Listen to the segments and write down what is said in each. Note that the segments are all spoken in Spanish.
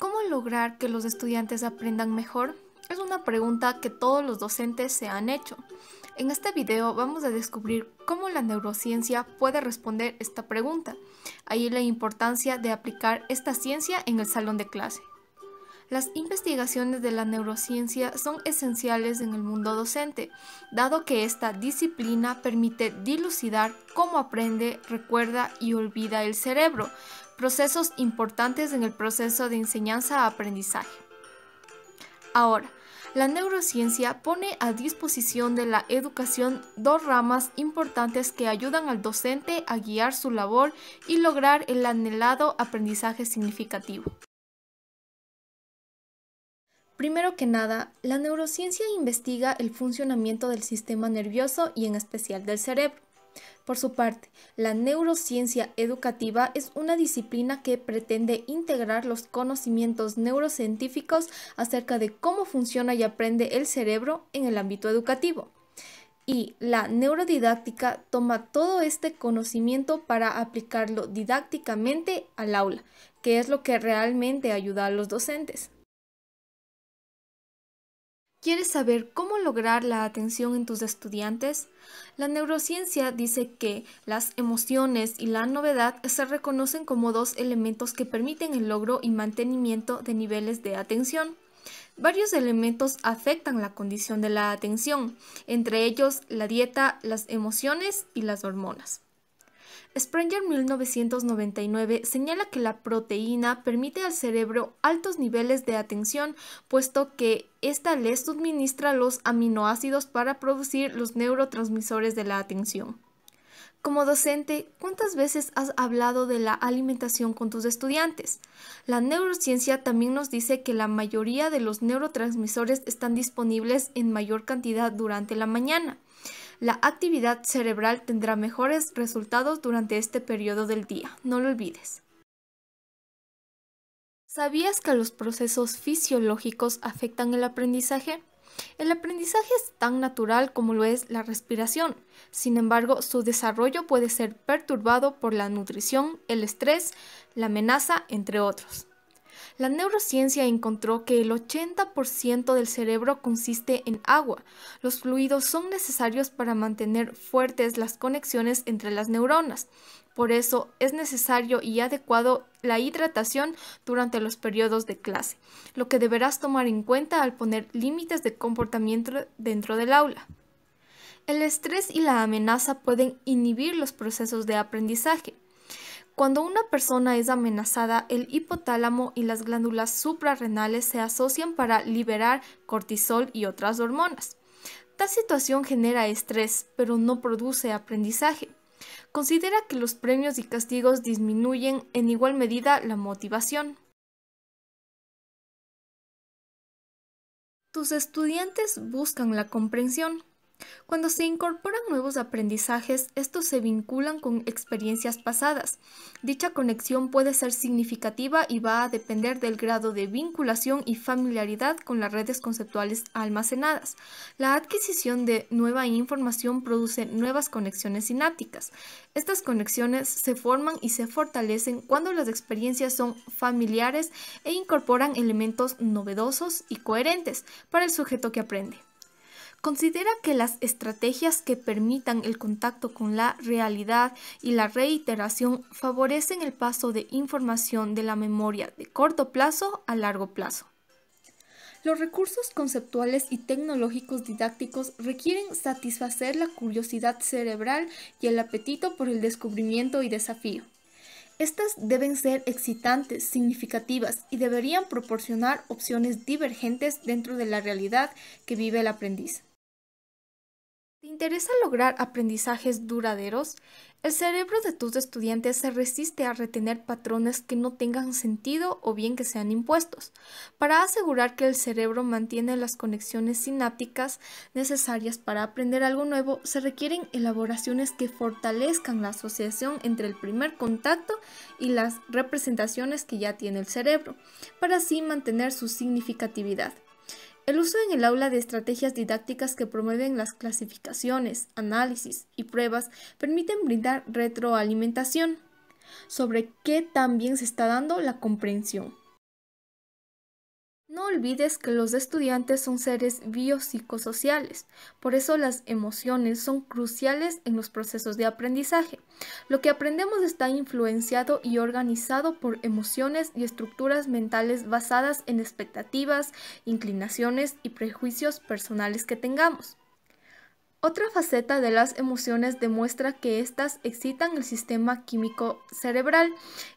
¿Cómo lograr que los estudiantes aprendan mejor? Es una pregunta que todos los docentes se han hecho. En este video vamos a descubrir cómo la neurociencia puede responder esta pregunta. Ahí la importancia de aplicar esta ciencia en el salón de clase. Las investigaciones de la neurociencia son esenciales en el mundo docente, dado que esta disciplina permite dilucidar cómo aprende, recuerda y olvida el cerebro, procesos importantes en el proceso de enseñanza-aprendizaje. Ahora, la neurociencia pone a disposición de la educación dos ramas importantes que ayudan al docente a guiar su labor y lograr el anhelado aprendizaje significativo. Primero que nada, la neurociencia investiga el funcionamiento del sistema nervioso y en especial del cerebro. Por su parte, la neurociencia educativa es una disciplina que pretende integrar los conocimientos neurocientíficos acerca de cómo funciona y aprende el cerebro en el ámbito educativo. Y la neurodidáctica toma todo este conocimiento para aplicarlo didácticamente al aula, que es lo que realmente ayuda a los docentes. ¿Quieres saber cómo lograr la atención en tus estudiantes? La neurociencia dice que las emociones y la novedad se reconocen como dos elementos que permiten el logro y mantenimiento de niveles de atención. Varios elementos afectan la condición de la atención, entre ellos la dieta, las emociones y las hormonas. Springer 1999 señala que la proteína permite al cerebro altos niveles de atención, puesto que ésta le suministra los aminoácidos para producir los neurotransmisores de la atención. Como docente, ¿cuántas veces has hablado de la alimentación con tus estudiantes? La neurociencia también nos dice que la mayoría de los neurotransmisores están disponibles en mayor cantidad durante la mañana. La actividad cerebral tendrá mejores resultados durante este periodo del día, no lo olvides. ¿Sabías que los procesos fisiológicos afectan el aprendizaje? El aprendizaje es tan natural como lo es la respiración, sin embargo su desarrollo puede ser perturbado por la nutrición, el estrés, la amenaza, entre otros. La neurociencia encontró que el 80% del cerebro consiste en agua. Los fluidos son necesarios para mantener fuertes las conexiones entre las neuronas. Por eso es necesario y adecuado la hidratación durante los periodos de clase, lo que deberás tomar en cuenta al poner límites de comportamiento dentro del aula. El estrés y la amenaza pueden inhibir los procesos de aprendizaje. Cuando una persona es amenazada, el hipotálamo y las glándulas suprarrenales se asocian para liberar cortisol y otras hormonas. Tal situación genera estrés, pero no produce aprendizaje. Considera que los premios y castigos disminuyen en igual medida la motivación. Tus estudiantes buscan la comprensión, cuando se incorporan nuevos aprendizajes, estos se vinculan con experiencias pasadas. Dicha conexión puede ser significativa y va a depender del grado de vinculación y familiaridad con las redes conceptuales almacenadas. La adquisición de nueva información produce nuevas conexiones sinápticas. Estas conexiones se forman y se fortalecen cuando las experiencias son familiares e incorporan elementos novedosos y coherentes para el sujeto que aprende. Considera que las estrategias que permitan el contacto con la realidad y la reiteración favorecen el paso de información de la memoria de corto plazo a largo plazo. Los recursos conceptuales y tecnológicos didácticos requieren satisfacer la curiosidad cerebral y el apetito por el descubrimiento y desafío. Estas deben ser excitantes, significativas y deberían proporcionar opciones divergentes dentro de la realidad que vive el aprendiz. ¿Te interesa lograr aprendizajes duraderos? El cerebro de tus estudiantes se resiste a retener patrones que no tengan sentido o bien que sean impuestos. Para asegurar que el cerebro mantiene las conexiones sinápticas necesarias para aprender algo nuevo, se requieren elaboraciones que fortalezcan la asociación entre el primer contacto y las representaciones que ya tiene el cerebro, para así mantener su significatividad. El uso en el aula de estrategias didácticas que promueven las clasificaciones, análisis y pruebas permiten brindar retroalimentación sobre qué también se está dando la comprensión. No olvides que los estudiantes son seres biopsicosociales, por eso las emociones son cruciales en los procesos de aprendizaje. Lo que aprendemos está influenciado y organizado por emociones y estructuras mentales basadas en expectativas, inclinaciones y prejuicios personales que tengamos. Otra faceta de las emociones demuestra que éstas excitan el sistema químico cerebral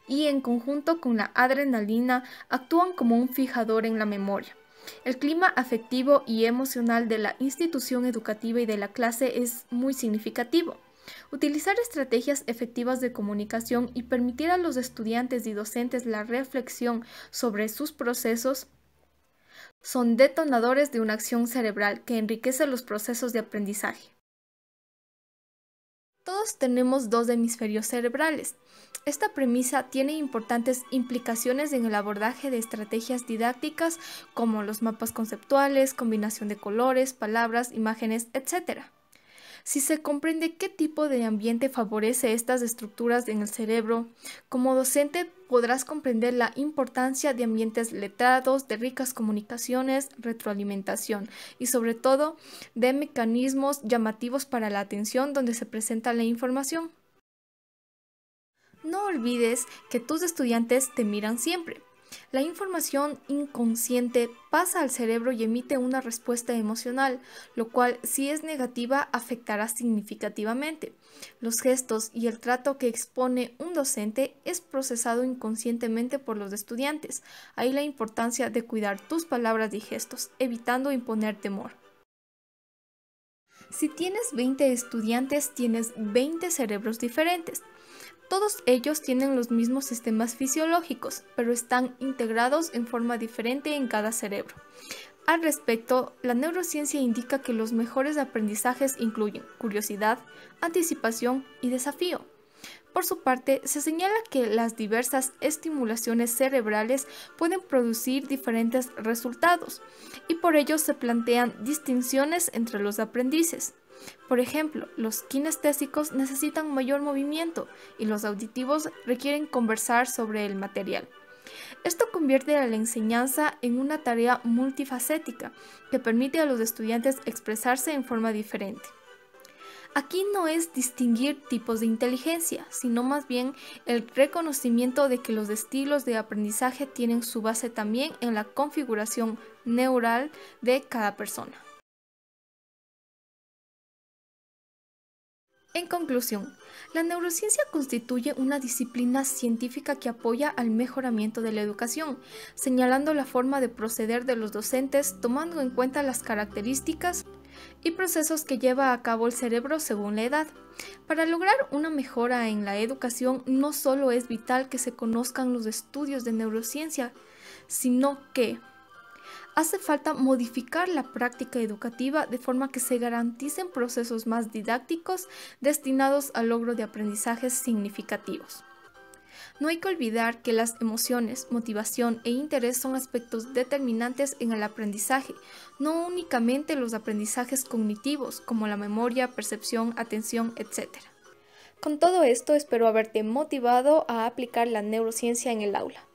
y en conjunto con la adrenalina actúan como un fijador en la memoria. El clima afectivo y emocional de la institución educativa y de la clase es muy significativo. Utilizar estrategias efectivas de comunicación y permitir a los estudiantes y docentes la reflexión sobre sus procesos son detonadores de una acción cerebral que enriquece los procesos de aprendizaje. Todos tenemos dos hemisferios cerebrales. Esta premisa tiene importantes implicaciones en el abordaje de estrategias didácticas como los mapas conceptuales, combinación de colores, palabras, imágenes, etc. Si se comprende qué tipo de ambiente favorece estas estructuras en el cerebro, como docente podrás comprender la importancia de ambientes letrados, de ricas comunicaciones, retroalimentación y sobre todo de mecanismos llamativos para la atención donde se presenta la información. No olvides que tus estudiantes te miran siempre. La información inconsciente pasa al cerebro y emite una respuesta emocional, lo cual si es negativa afectará significativamente. Los gestos y el trato que expone un docente es procesado inconscientemente por los estudiantes. Ahí la importancia de cuidar tus palabras y gestos, evitando imponer temor. Si tienes 20 estudiantes, tienes 20 cerebros diferentes. Todos ellos tienen los mismos sistemas fisiológicos, pero están integrados en forma diferente en cada cerebro. Al respecto, la neurociencia indica que los mejores aprendizajes incluyen curiosidad, anticipación y desafío. Por su parte, se señala que las diversas estimulaciones cerebrales pueden producir diferentes resultados y por ello se plantean distinciones entre los aprendices. Por ejemplo, los kinestésicos necesitan mayor movimiento y los auditivos requieren conversar sobre el material. Esto convierte a la enseñanza en una tarea multifacética que permite a los estudiantes expresarse en forma diferente. Aquí no es distinguir tipos de inteligencia, sino más bien el reconocimiento de que los estilos de aprendizaje tienen su base también en la configuración neural de cada persona. En conclusión, la neurociencia constituye una disciplina científica que apoya al mejoramiento de la educación, señalando la forma de proceder de los docentes tomando en cuenta las características y procesos que lleva a cabo el cerebro según la edad. Para lograr una mejora en la educación no solo es vital que se conozcan los estudios de neurociencia, sino que hace falta modificar la práctica educativa de forma que se garanticen procesos más didácticos destinados al logro de aprendizajes significativos. No hay que olvidar que las emociones, motivación e interés son aspectos determinantes en el aprendizaje, no únicamente los aprendizajes cognitivos como la memoria, percepción, atención, etc. Con todo esto espero haberte motivado a aplicar la neurociencia en el aula.